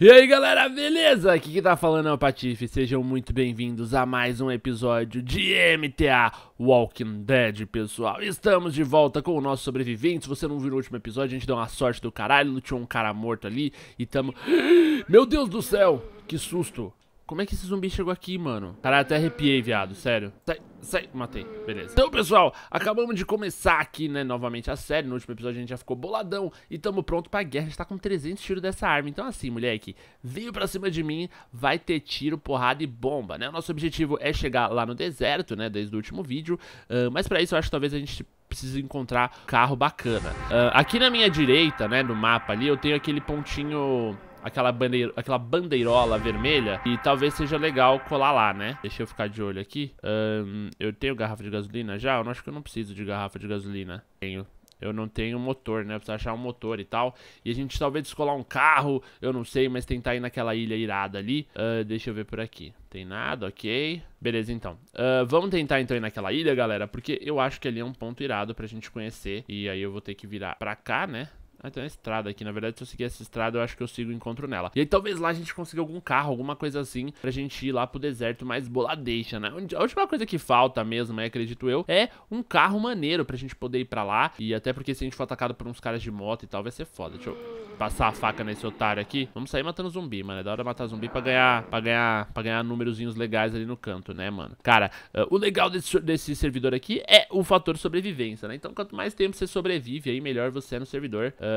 E aí galera, beleza? Aqui que tá falando é o Patife, sejam muito bem-vindos a mais um episódio de MTA Walking Dead, pessoal. Estamos de volta com o nosso sobrevivente, se você não viu o último episódio, a gente deu uma sorte do caralho, lutou um cara morto ali e tamo... Meu Deus do céu, que susto! Como é que esse zumbi chegou aqui, mano? Caralho, até arrepiei, viado, sério. Sai, sai, matei, beleza. Então, pessoal, acabamos de começar aqui, né, novamente a série. No último episódio a gente já ficou boladão e tamo pronto pra guerra. A gente tá com 300 tiros dessa arma. Então, assim, moleque, veio pra cima de mim, vai ter tiro, porrada e bomba, né? O nosso objetivo é chegar lá no deserto, né, desde o último vídeo. Uh, mas pra isso eu acho que talvez a gente precise encontrar carro bacana. Uh, aqui na minha direita, né, no mapa ali, eu tenho aquele pontinho aquela, bandeiro, aquela bandeirola vermelha. E talvez seja legal colar lá, né? Deixa eu ficar de olho aqui. Um, eu tenho garrafa de gasolina já? Eu não acho que eu não preciso de garrafa de gasolina. Tenho. Eu não tenho motor, né? Eu preciso achar um motor e tal. E a gente talvez descolar um carro, eu não sei, mas tentar ir naquela ilha irada ali. Uh, deixa eu ver por aqui. Tem nada, ok. Beleza, então. Uh, vamos tentar então ir naquela ilha, galera, porque eu acho que ali é um ponto irado pra gente conhecer. E aí eu vou ter que virar pra cá, né? Ah, tem uma estrada aqui. Na verdade, se eu seguir essa estrada, eu acho que eu sigo o encontro nela. E aí, talvez lá a gente consiga algum carro, alguma coisa assim, pra gente ir lá pro deserto mais boladeira, né? A última coisa que falta mesmo, é, acredito eu, é um carro maneiro pra gente poder ir pra lá. E até porque se a gente for atacado por uns caras de moto e tal, vai ser foda. Deixa eu passar a faca nesse otário aqui. Vamos sair matando zumbi, mano. É da hora matar zumbi pra ganhar, pra ganhar, pra ganhar númerozinhos legais ali no canto, né, mano? Cara, uh, o legal desse, desse servidor aqui é o fator sobrevivência, né? Então, quanto mais tempo você sobrevive aí, melhor você é no servidor. Uh,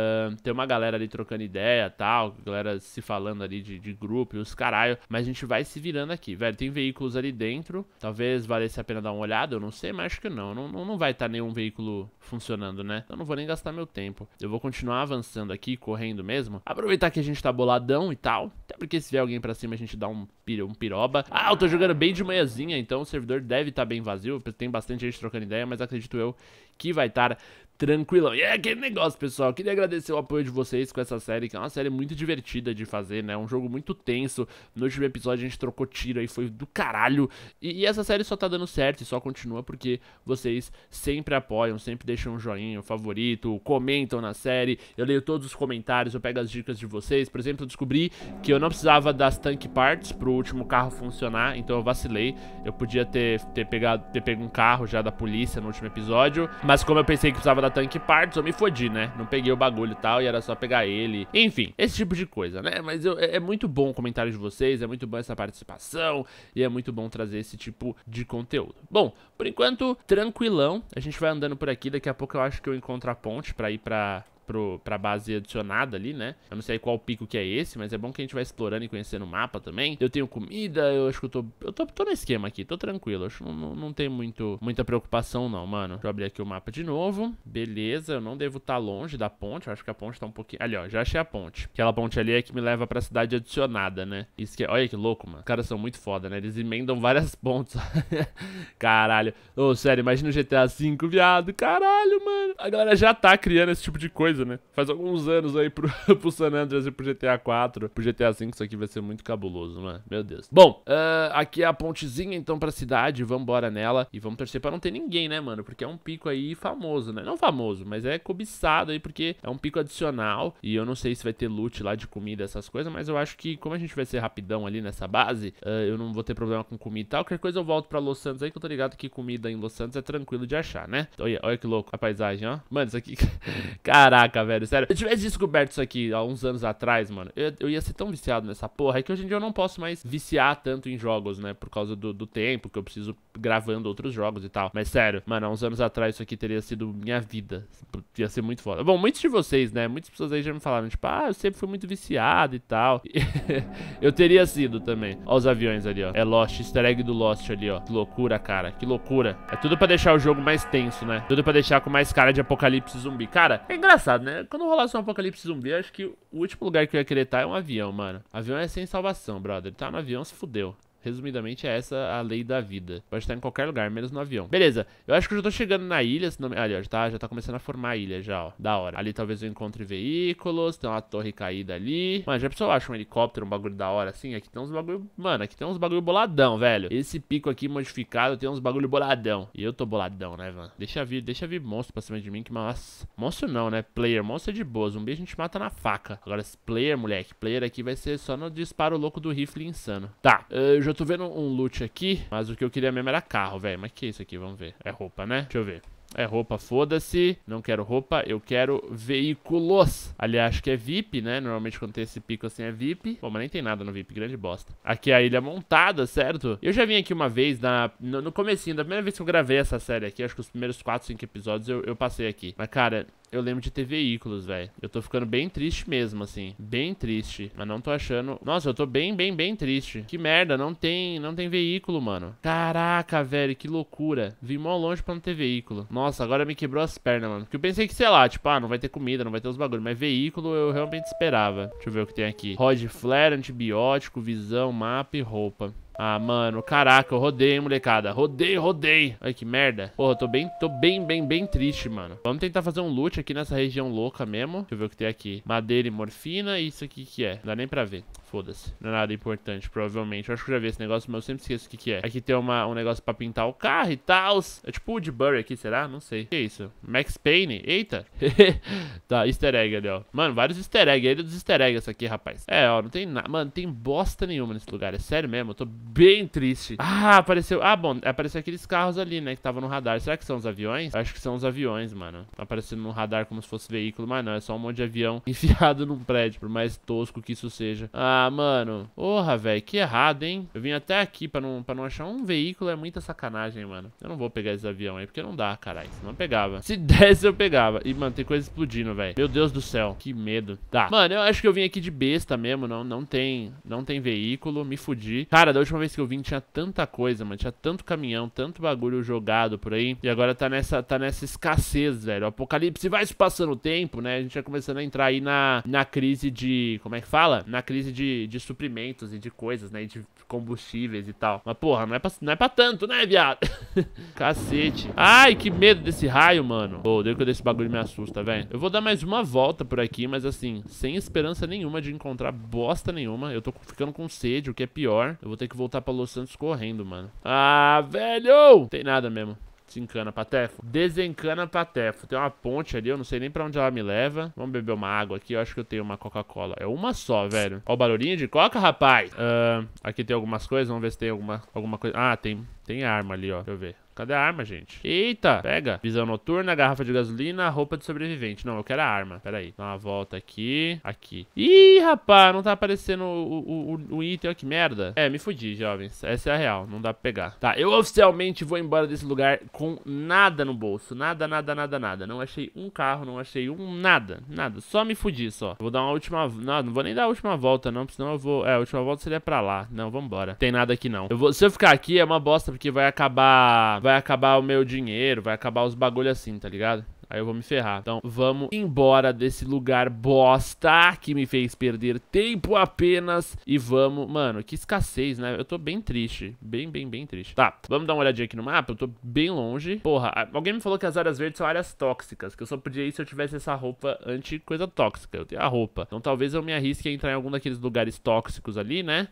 tem uma galera ali trocando ideia tal, galera se falando ali de, de grupo e os caralho. Mas a gente vai se virando aqui, velho. Tem veículos ali dentro. Talvez valesse a pena dar uma olhada, eu não sei, mas acho que não. Não, não vai estar tá nenhum veículo funcionando, né? Então não vou nem gastar meu tempo. Eu vou continuar avançando aqui, correndo mesmo. Aproveitar que a gente tá boladão e tal. Até porque se vier alguém pra cima a gente dá um, um piroba. Ah, eu tô jogando bem de manhãzinha, então o servidor deve estar tá bem vazio. Tem bastante gente trocando ideia, mas acredito eu que vai estar tranquilão. E é aquele negócio, pessoal. Queria agradecer o apoio de vocês com essa série, que é uma série muito divertida de fazer, né? Um jogo muito tenso. No último episódio a gente trocou tiro aí, foi do caralho. E, e essa série só tá dando certo e só continua porque vocês sempre apoiam, sempre deixam um joinha, um favorito, comentam na série. Eu leio todos os comentários, eu pego as dicas de vocês. Por exemplo, eu descobri que eu não precisava das tank parts pro último carro funcionar, então eu vacilei. Eu podia ter, ter, pegado, ter pego um carro já da polícia no último episódio, mas como eu pensei que precisava da tanque parts, eu me fodi, né? Não peguei o bagulho e tal, e era só pegar ele. Enfim, esse tipo de coisa, né? Mas eu, é, é muito bom o comentário de vocês, é muito bom essa participação, e é muito bom trazer esse tipo de conteúdo. Bom, por enquanto, tranquilão. A gente vai andando por aqui, daqui a pouco eu acho que eu encontro a ponte pra ir pra, para a base adicionada ali, né? Eu não sei qual pico que é esse, mas é bom que a gente vai explorando e conhecendo o mapa também. Eu tenho comida, eu acho que eu tô. Eu tô, tô no esquema aqui, tô tranquilo. Acho que não, não, não tem muito, muita preocupação, não, mano. Deixa eu abrir aqui o mapa de novo. Beleza, eu não devo estar tá longe da ponte. Eu acho que a ponte tá um pouquinho. Ali, ó, já achei a ponte. Aquela ponte ali é que me leva pra cidade adicionada, né? Isso que... É, olha que louco, mano. Os caras são muito foda, né? Eles emendam várias pontes. caralho. Ô, oh, sério, imagina o GTA V, viado. Caralho, mano. A galera já tá criando esse tipo de coisa coisa, né? Faz alguns anos aí pro, pro San Andreas e pro GTA 4, pro GTA 5, isso aqui vai ser muito cabuloso, né? Meu Deus. Bom, uh, aqui é a pontezinha então pra cidade, vambora nela e vamos torcer pra não ter ninguém, né, mano? Porque é um pico aí famoso, né? Não famoso, mas é cobiçado aí porque é um pico adicional e eu não sei se vai ter loot lá de comida, essas coisas, mas eu acho que como a gente vai ser rapidão ali nessa base, uh, eu não vou ter problema com comida e tal. Qualquer coisa eu volto pra Los Santos aí que eu tô ligado que comida em Los Santos é tranquilo de achar, né? Olha, olha que louco a paisagem, ó. Mano, isso aqui... Caralho. Caraca, velho, sério. Se eu tivesse descoberto isso aqui há uns anos atrás, mano, eu, eu ia ser tão viciado nessa porra. É que hoje em dia eu não posso mais viciar tanto em jogos, né? Por causa do, do tempo que eu preciso gravando outros jogos e tal. Mas sério, mano, há uns anos atrás isso aqui teria sido minha vida. Ia ser muito foda. Bom, muitos de vocês, né? Muitas pessoas aí já me falaram, tipo, ah, eu sempre fui muito viciado e tal. eu teria sido também. Olha os aviões ali, ó. É Lost, easter egg do Lost ali, ó. Que loucura, cara. Que loucura. É tudo pra deixar o jogo mais tenso, né? Tudo pra deixar com mais cara de apocalipse zumbi. Cara, é engraçado engraçado, né? Quando rolasse um apocalipse zumbi, acho que o último lugar que eu ia querer estar tá é um avião, mano. Avião é sem salvação, brother. Tá no avião, se fudeu. Resumidamente, é essa a lei da vida. Pode estar em qualquer lugar, menos no avião. Beleza, eu acho que eu já tô chegando na ilha. Se não... Ali, ó, já tá, já tá começando a formar a ilha já, ó. Da hora. Ali talvez eu encontre veículos, tem uma torre caída ali. Mano, já pessoal acha um helicóptero, um bagulho da hora assim? Aqui tem uns bagulho... Mano, aqui tem uns bagulho boladão, velho. Esse pico aqui modificado tem uns bagulho boladão. E eu tô boladão, né, mano? Deixa vir, deixa vir monstro pra cima de mim, que massa. Monstro não, né? Player. Monstro é de boa. Zumbi a gente mata na faca. Agora, esse player, moleque. Player aqui vai ser só no disparo louco do rifle insano. Tá, eu já eu tô vendo um loot aqui, mas o que eu queria mesmo era carro, velho. Mas que é isso aqui? Vamos ver. É roupa, né? Deixa eu ver. É roupa, foda-se. Não quero roupa, eu quero veículos. Aliás, acho que é VIP, né? Normalmente quando tem esse pico assim é VIP. Pô, mas nem tem nada no VIP, grande bosta. Aqui é a ilha montada, certo? Eu já vim aqui uma vez, na, no, no comecinho, da primeira vez que eu gravei essa série aqui, acho que os primeiros 4, 5 episódios eu, eu passei aqui. Mas, cara, eu lembro de ter veículos, velho. Eu tô ficando bem triste mesmo, assim. Bem triste. Mas não tô achando. Nossa, eu tô bem, bem, bem triste. Que merda, não tem, não tem veículo, mano. Caraca, velho, que loucura. Vim mó longe pra não ter veículo. Nossa, agora me quebrou as pernas, mano. Porque eu pensei que, sei lá, tipo, ah, não vai ter comida, não vai ter os bagulhos. Mas veículo eu realmente esperava. Deixa eu ver o que tem aqui. Rod flare, antibiótico, visão, mapa e roupa. Ah, mano, caraca, eu rodei, hein, molecada Rodei, rodei Ai, que merda Porra, eu tô bem, tô bem, bem, bem triste, mano Vamos tentar fazer um loot aqui nessa região louca mesmo Deixa eu ver o que tem aqui Madeira e morfina E isso aqui que é? Não dá nem pra ver Foda-se. Não é nada importante, provavelmente. Eu acho que eu já vi esse negócio, mas eu sempre esqueço o que, que é. Aqui tem uma, um negócio pra pintar o carro e tal. É tipo o de Burry aqui, será? Não sei. que é isso? Max Payne? Eita. tá, easter egg ali, ó. Mano, vários easter egg. Ele é dos easter eggs aqui, rapaz. É, ó, não tem nada. Mano, tem bosta nenhuma nesse lugar. É sério mesmo. Eu tô bem triste. Ah, apareceu. Ah, bom, apareceu aqueles carros ali, né? Que estavam no radar. Será que são os aviões? Acho que são os aviões, mano. Aparecendo no radar como se fosse veículo, mas não. É só um monte de avião enfiado num prédio, por mais tosco que isso seja. Ah, mano. Porra, velho. Que errado, hein? Eu vim até aqui pra não, pra não achar um veículo. É muita sacanagem, mano. Eu não vou pegar esse avião aí, porque não dá, caralho. Não pegava. Se desse, eu pegava. E, mano, tem coisa explodindo, velho. Meu Deus do céu. Que medo. Tá. Mano, eu acho que eu vim aqui de besta mesmo. Não, não tem, não tem veículo. Me fudi. Cara, da última vez que eu vim tinha tanta coisa, mano. Tinha tanto caminhão, tanto bagulho jogado por aí. E agora tá nessa, tá nessa escassez, velho. O apocalipse vai se passando o tempo, né? A gente vai tá começando a entrar aí na, na crise de. Como é que fala? Na crise de, de suprimentos e de coisas, né? E de combustíveis e tal. Mas, porra, não é pra, não é pra tanto, né, viado? Cacete. Ai, que medo desse raio, mano. Pô, oh, deu que desse bagulho me assusta, velho. Eu vou dar mais uma volta por aqui, mas assim, sem esperança nenhuma de encontrar bosta nenhuma. Eu tô ficando com sede, o que é pior. Eu vou ter que voltar pra Los Santos correndo, mano. Ah, velho! Tem nada mesmo. Desencana, Tefo. Desencana, Tefo. Tem uma ponte ali, eu não sei nem pra onde ela me leva. Vamos beber uma água aqui, eu acho que eu tenho uma Coca-Cola. É uma só, velho. Ó o barulhinho de coca, rapaz. Uh, aqui tem algumas coisas, vamos ver se tem alguma, alguma coisa. Ah, tem tem arma ali, ó. Deixa eu ver. Cadê a arma, gente? Eita, pega. Visão noturna, garrafa de gasolina, roupa de sobrevivente. Não, eu quero a arma. Pera aí. Dá uma volta aqui. Aqui. Ih, rapaz, não tá aparecendo o, o, o item. Olha que merda. É, me fudi, jovens. Essa é a real. Não dá pra pegar. Tá, eu oficialmente vou embora desse lugar com nada no bolso. Nada, nada, nada, nada. Não achei um carro, não achei um nada. Nada. Só me fudi, só. Vou dar uma última... Não, não vou nem dar a última volta, não. Porque senão eu vou... É, a última volta seria pra lá. Não, vambora. Tem nada aqui, não. Eu vou... Se eu ficar aqui, é uma bosta. Porque porque vai acabar, vai acabar o meu dinheiro, vai acabar os bagulho assim, tá ligado? Aí eu vou me ferrar. Então, vamos embora desse lugar bosta que me fez perder tempo apenas. E vamos... Mano, que escassez, né? Eu tô bem triste. Bem, bem, bem triste. Tá, vamos dar uma olhadinha aqui no mapa. Eu tô bem longe. Porra, alguém me falou que as áreas verdes são áreas tóxicas. Que eu só podia ir se eu tivesse essa roupa anti-coisa tóxica. Eu tenho a roupa. Então, talvez eu me arrisque a entrar em algum daqueles lugares tóxicos ali, né?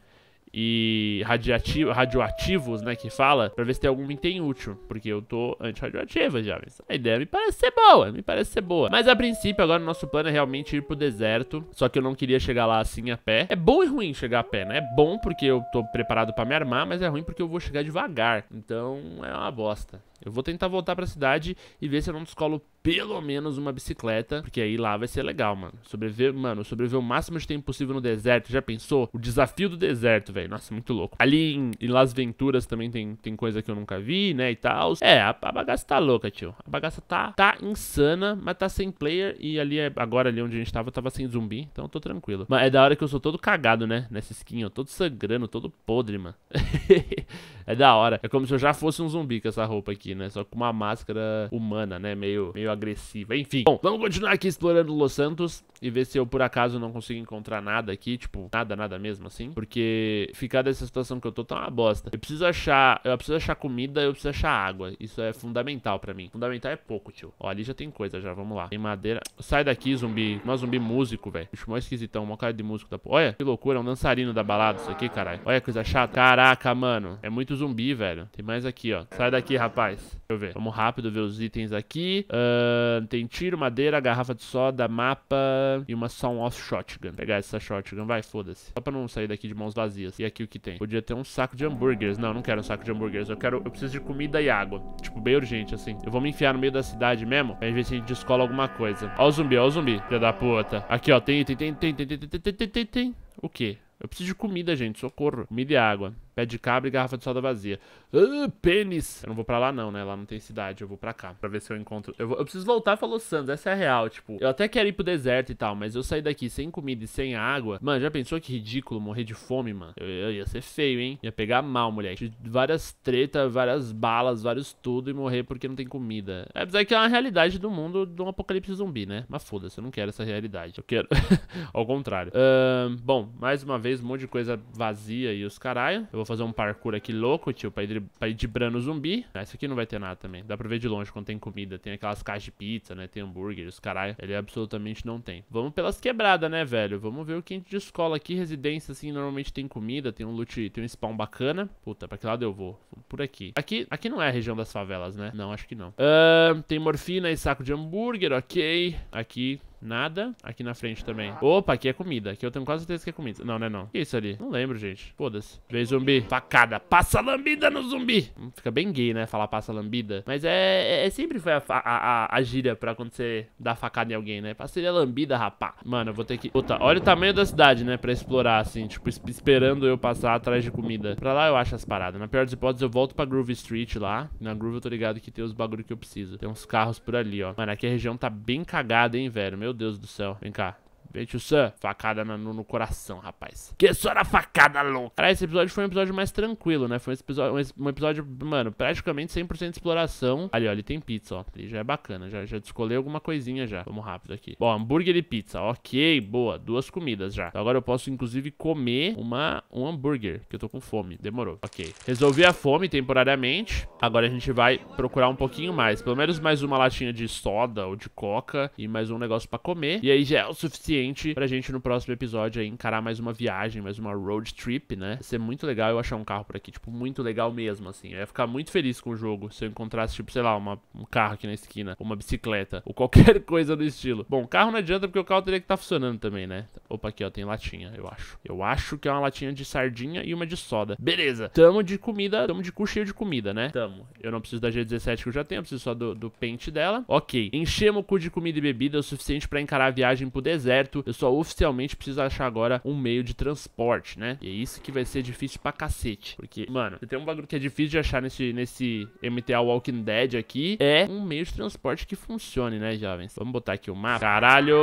e radioativo, radioativos, né, que fala, pra ver se tem algum item útil, porque eu tô anti-radioativa, já. A ideia me parece ser boa, me parece ser boa. Mas a princípio, agora o nosso plano é realmente ir pro deserto, só que eu não queria chegar lá assim a pé. É bom e ruim chegar a pé, né? É bom porque eu tô preparado pra me armar, mas é ruim porque eu vou chegar devagar. Então, é uma bosta. Eu vou tentar voltar pra cidade e ver se eu não descolo pelo menos uma bicicleta, porque aí lá vai ser legal, mano. Sobreviver, mano, sobreviver o máximo de tempo possível no deserto, já pensou? O desafio do deserto, velho. Nossa, muito louco. Ali em, em, Las Venturas também tem, tem coisa que eu nunca vi, né, e tal. É, a, a, bagaça tá louca, tio. A bagaça tá, tá insana, mas tá sem player e ali, é, agora ali onde a gente tava, tava sem zumbi, então eu tô tranquilo. Mas é da hora que eu sou todo cagado, né, nessa skin, ó, todo sangrando, todo podre, mano. é da hora. É como se eu já fosse um zumbi com essa roupa aqui, né, só com uma máscara humana, né, meio, meio meio agressiva. Enfim, bom, vamos continuar aqui explorando Los Santos e ver se eu por acaso não consigo encontrar nada aqui, tipo, nada, nada mesmo assim, porque ficar dessa situação que eu tô tá uma bosta. Eu preciso achar, eu preciso achar comida, eu preciso achar água. Isso é fundamental pra mim. Fundamental é pouco, tio. Ó, ali já tem coisa já, vamos lá. Tem madeira. Sai daqui, zumbi. Não zumbi músico, velho. Bicho mó esquisitão, uma cara de músico da Olha, que loucura, é um dançarino da balada isso aqui, caralho. Olha que coisa chata. Caraca, mano. É muito zumbi, velho. Tem mais aqui, ó. Sai daqui, rapaz. Deixa eu ver. Vamos rápido ver os itens aqui. Ahn... Uh tem tiro, madeira, garrafa de soda, mapa e uma sound-off shotgun. pegar essa shotgun, vai, foda-se. Só pra não sair daqui de mãos vazias. E aqui o que tem? Podia ter um saco de hambúrgueres. Não, não quero um saco de hambúrgueres. Eu quero... Eu preciso de comida e água. Tipo, bem urgente, assim. Eu vou me enfiar no meio da cidade mesmo. Pra ver se a gente descola alguma coisa. Ó o zumbi, ó o zumbi. filho da puta. Aqui, ó. Tem, tem, tem, tem, tem, tem, tem, tem, tem, tem. O quê? Eu preciso de comida, gente. Socorro. Comida e água pé de cabra e garrafa de soda vazia. Uh, pênis! Eu não vou pra lá não, né? Lá não tem cidade, eu vou pra cá. Pra ver se eu encontro... Eu, vou... eu preciso voltar pra Los Santos, essa é a real, tipo... Eu até quero ir pro deserto e tal, mas eu sair daqui sem comida e sem água... Mano, já pensou que ridículo morrer de fome, mano? Eu, eu ia ser feio, hein? Ia pegar mal, moleque. Várias tretas, várias balas, vários tudo e morrer porque não tem comida. É, apesar que é uma realidade do mundo de um apocalipse zumbi, né? Mas foda-se, eu não quero essa realidade. Eu quero... Ao contrário. Uh, bom, mais uma vez, um monte de coisa vazia e os caralho. Eu vou fazer um parkour aqui louco, tio, pra ir, pra ir driblando zumbi. Essa ah, aqui não vai ter nada também. Dá pra ver de longe quando tem comida. Tem aquelas caixas de pizza, né? Tem hambúrguer, os caralho. Ele absolutamente não tem. Vamos pelas quebradas, né, velho? Vamos ver o que a gente descola aqui. Residência, assim, normalmente tem comida, tem um loot, tem um spawn bacana. Puta, pra que lado eu vou? Por aqui. Aqui, aqui não é a região das favelas, né? Não, acho que não. Uh, tem morfina e saco de hambúrguer, ok. Aqui Nada. Aqui na frente também. Opa, aqui é comida. Aqui eu tenho quase certeza que é comida. Não, não é não. O que é isso ali? Não lembro, gente. Foda-se. Vem zumbi. Facada. Passa lambida no zumbi. Hum, fica bem gay, né? Falar passa lambida. Mas é... é, é sempre foi a, a, a, a gíria pra quando você dá facada em alguém, né? Passaria lambida, rapá. Mano, eu vou ter que... Puta, olha o tamanho da cidade, né? Pra explorar, assim. Tipo, esperando eu passar atrás de comida. Pra lá eu acho as paradas. Na pior das hipóteses, eu volto pra Groove Street lá. Na Groove eu tô ligado que tem os bagulho que eu preciso. Tem uns carros por ali, ó. Mano, aqui a região tá bem cagada, hein, velho? Meu meu Deus do céu. Vem cá. Veja Sun facada no, no, coração, rapaz. Que só na facada louca. Cara, esse episódio foi um episódio mais tranquilo, né? Foi um episódio, um episódio mano, praticamente 100% de exploração. Ali, ó, ele tem pizza, ó. Ele já é bacana, já, já descolei alguma coisinha já. Vamos rápido aqui. Bom, hambúrguer e pizza, ok, boa. Duas comidas já. Então, agora eu posso, inclusive, comer uma, um hambúrguer, que eu tô com fome. Demorou, ok. Resolvi a fome temporariamente. Agora a gente vai procurar um pouquinho mais. Pelo menos mais uma latinha de soda ou de coca e mais um negócio pra comer. E aí já é o suficiente suficiente pra gente no próximo episódio aí encarar mais uma viagem, mais uma road trip, né? Ia ser muito legal eu achar um carro por aqui, tipo, muito legal mesmo, assim. Eu ia ficar muito feliz com o jogo se eu encontrasse, tipo, sei lá, uma, um carro aqui na esquina, uma bicicleta, ou qualquer coisa do estilo. Bom, carro não adianta porque o carro teria que estar tá funcionando também, né? Opa, aqui, ó, tem latinha, eu acho. Eu acho que é uma latinha de sardinha e uma de soda. Beleza. Tamo de comida, tamo de cu cheio de comida, né? Tamo. Eu não preciso da G17 que eu já tenho, eu preciso só do, do pente dela. Ok. Enchemos o cu de comida e bebida o suficiente para encarar a viagem pro deserto eu só oficialmente preciso achar agora um meio de transporte, né? E é isso que vai ser difícil pra cacete. Porque, mano, você tem um bagulho que é difícil de achar nesse, nesse MTA Walking Dead aqui. É um meio de transporte que funcione, né, jovens? Vamos botar aqui o mapa. Caralho!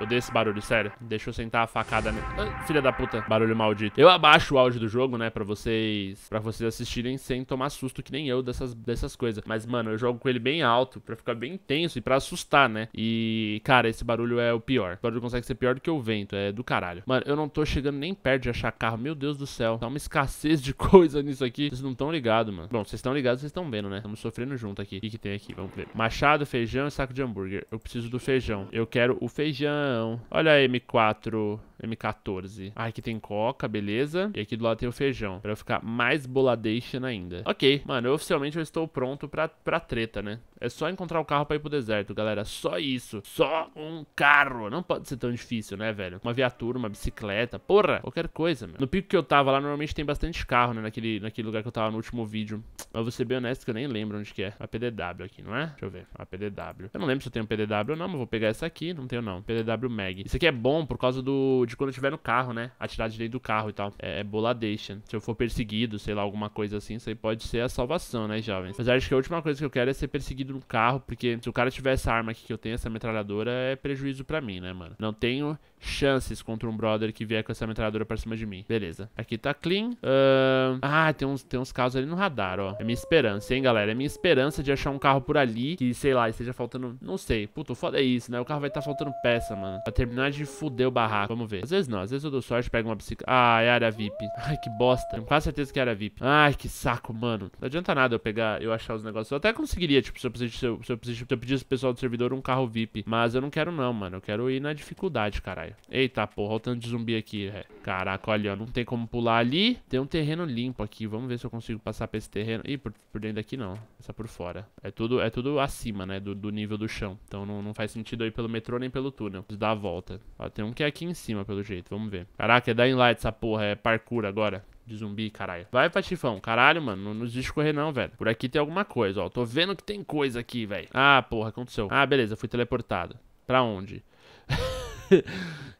Eu dei esse barulho, sério. Deixa eu sentar a facada. Ne... Ah, filha da puta. Barulho maldito. Eu abaixo o áudio do jogo, né? Pra vocês. para vocês assistirem sem tomar susto, que nem eu, dessas, dessas coisas. Mas, mano, eu jogo com ele bem alto pra ficar bem tenso e pra assustar, né? E, cara, esse barulho é o pior. O barulho consegue ser pior do que o vento. É do caralho. Mano, eu não tô chegando nem perto de achar carro. Meu Deus do céu. Tá uma escassez de coisa nisso aqui. Vocês não estão ligados, mano. Bom, vocês estão ligados, vocês estão vendo, né? Estamos sofrendo junto aqui. O que, que tem aqui? Vamos ver. Machado, feijão e saco de hambúrguer. Eu preciso do feijão. Eu quero o feijão. Olha a M4. M14. Ah, aqui tem coca, beleza. E aqui do lado tem o feijão. Pra eu ficar mais boladation ainda. Ok, mano, eu oficialmente eu estou pronto pra, pra treta, né? É só encontrar o carro pra ir pro deserto, galera. Só isso. Só um carro. Não pode ser tão difícil, né, velho? Uma viatura, uma bicicleta, porra, qualquer coisa, mano No pico que eu tava lá, normalmente tem bastante carro, né, naquele, naquele lugar que eu tava no último vídeo. Mas vou ser bem honesto que eu nem lembro onde que é. A PDW aqui, não é? Deixa eu ver. A PDW. Eu não lembro se eu tenho PDW ou não, mas vou pegar essa aqui. Não tenho, não. PDW Mag. Isso aqui é bom por causa do de quando eu tiver no carro, né? Atirar direito do carro e tal. É, é boladation. Se eu for perseguido, sei lá, alguma coisa assim, isso aí pode ser a salvação, né, jovens? Mas acho que a última coisa que eu quero é ser perseguido no carro, porque se o cara tiver essa arma aqui que eu tenho, essa metralhadora, é prejuízo pra mim, né, mano? Não não tenho chances contra um brother que vier com essa metralhadora pra cima de mim. Beleza. Aqui tá clean. Uh... Ah, tem uns, tem uns carros ali no radar, ó. É minha esperança, hein, galera? É minha esperança de achar um carro por ali que, sei lá, esteja faltando... Não sei. Puta, foda é isso, né? O carro vai estar tá faltando peça, mano. Pra terminar de fuder o barraco. Vamos ver. Às vezes não. Às vezes eu dou sorte, pego uma bicicleta... Ah, é área VIP. Ai, que bosta. Tenho quase certeza que é área VIP. Ai, que saco, mano. Não adianta nada eu pegar, eu achar os negócios. Eu até conseguiria, tipo, se eu pedisse, se eu, se eu pedisse pro pessoal do servidor um carro VIP. Mas eu não quero não, mano. Eu quero ir na dificuldade dificuldade, caralho. Eita porra, olha o tanto de zumbi aqui, é. Caraca, olha, ó, não tem como pular ali. Tem um terreno limpo aqui, vamos ver se eu consigo passar pra esse terreno. Ih, por, por dentro aqui não, passar por fora. É tudo, é tudo acima, né, do, do nível do chão. Então não, não faz sentido aí pelo metrô nem pelo túnel. Preciso dar a volta. Ó, tem um que é aqui em cima, pelo jeito, vamos ver. Caraca, é da Light essa porra, é parkour agora de zumbi, caralho. Vai, Patifão. Caralho, mano. Não nos deixa correr, não, velho. Por aqui tem alguma coisa, ó. Tô vendo que tem coisa aqui, velho. Ah, porra, aconteceu. Ah, beleza. Fui teleportado. Pra onde?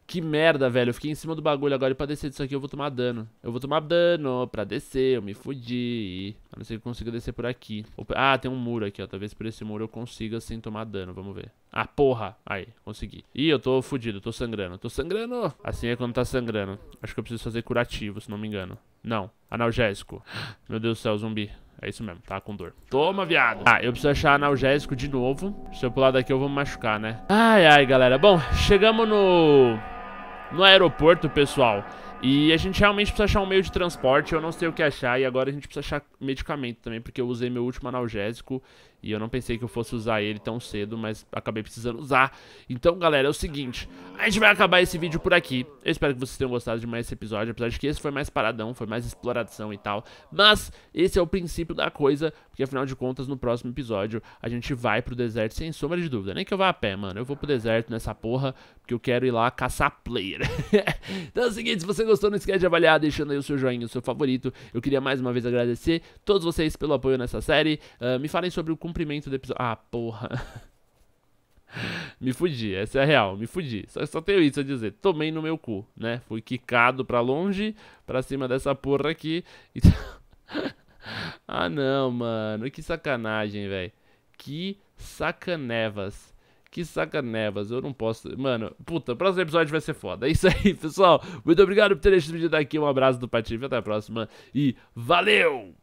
que merda, velho. Eu fiquei em cima do bagulho agora e pra descer disso aqui eu vou tomar dano. Eu vou tomar dano pra descer, eu me fudi. A não ser que eu consiga descer por aqui. Ah, tem um muro aqui, ó. Talvez por esse muro eu consiga sem tomar dano, vamos ver. Ah, porra. Aí, consegui. Ih, eu tô fudido, tô sangrando. Tô sangrando. Assim é quando tá sangrando. Acho que eu preciso fazer curativo, se não me engano. Não, analgésico. Meu Deus do céu, zumbi. É isso mesmo, tá com dor. Toma, viado. Ah, eu preciso achar analgésico de novo. Se eu pular daqui, eu vou me machucar, né? Ai, ai, galera. Bom, chegamos no... No aeroporto, pessoal. E a gente realmente precisa achar um meio de transporte, eu não sei o que achar, e agora a gente precisa achar medicamento também, porque eu usei meu último analgésico e eu não pensei que eu fosse usar ele tão cedo, mas acabei precisando usar. Então, galera, é o seguinte. A gente vai acabar esse vídeo por aqui. Eu espero que vocês tenham gostado de mais esse episódio. Apesar de que esse foi mais paradão, foi mais exploração e tal. Mas esse é o princípio da coisa. Porque, afinal de contas, no próximo episódio, a gente vai pro deserto sem sombra de dúvida. Nem que eu vá a pé, mano. Eu vou pro deserto nessa porra, porque eu quero ir lá caçar player. então é o seguinte, se você gostou, não esquece de avaliar, deixando aí o seu joinha, o seu favorito. Eu queria mais uma vez agradecer todos vocês pelo apoio nessa série. Uh, me falem sobre o como comprimento do episódio. Ah, porra. me fudi, essa é a real, me fudi. Só, só tenho isso a dizer. Tomei no meu cu, né? Fui quicado pra longe, pra cima dessa porra aqui. Então, ah, não, mano. Que sacanagem, velho. Que sacanevas. Que sacanevas, eu não posso. Mano, puta, o próximo episódio vai ser foda. É isso aí, pessoal. Muito obrigado por terem assistido o vídeo daqui. Um abraço do Patife, até a próxima e valeu!